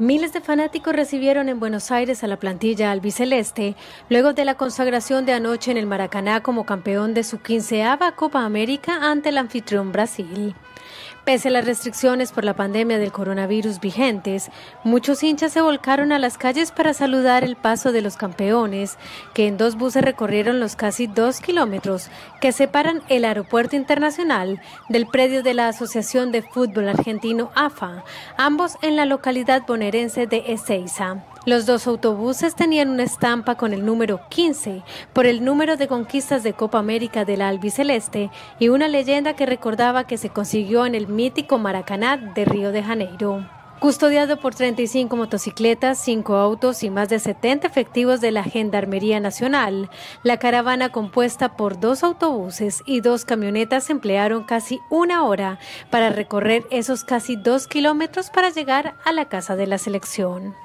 Miles de fanáticos recibieron en Buenos Aires a la plantilla albiceleste luego de la consagración de anoche en el Maracaná como campeón de su quinceava Copa América ante el anfitrión Brasil. Pese a las restricciones por la pandemia del coronavirus vigentes, muchos hinchas se volcaron a las calles para saludar el paso de los campeones, que en dos buses recorrieron los casi dos kilómetros que separan el aeropuerto internacional del predio de la Asociación de Fútbol Argentino AFA, ambos en la localidad bonaerense de Ezeiza. Los dos autobuses tenían una estampa con el número 15 por el número de conquistas de Copa América del Albiceleste y una leyenda que recordaba que se consiguió en el mítico Maracaná de Río de Janeiro. Custodiado por 35 motocicletas, 5 autos y más de 70 efectivos de la Gendarmería Nacional, la caravana compuesta por dos autobuses y dos camionetas emplearon casi una hora para recorrer esos casi dos kilómetros para llegar a la casa de la selección.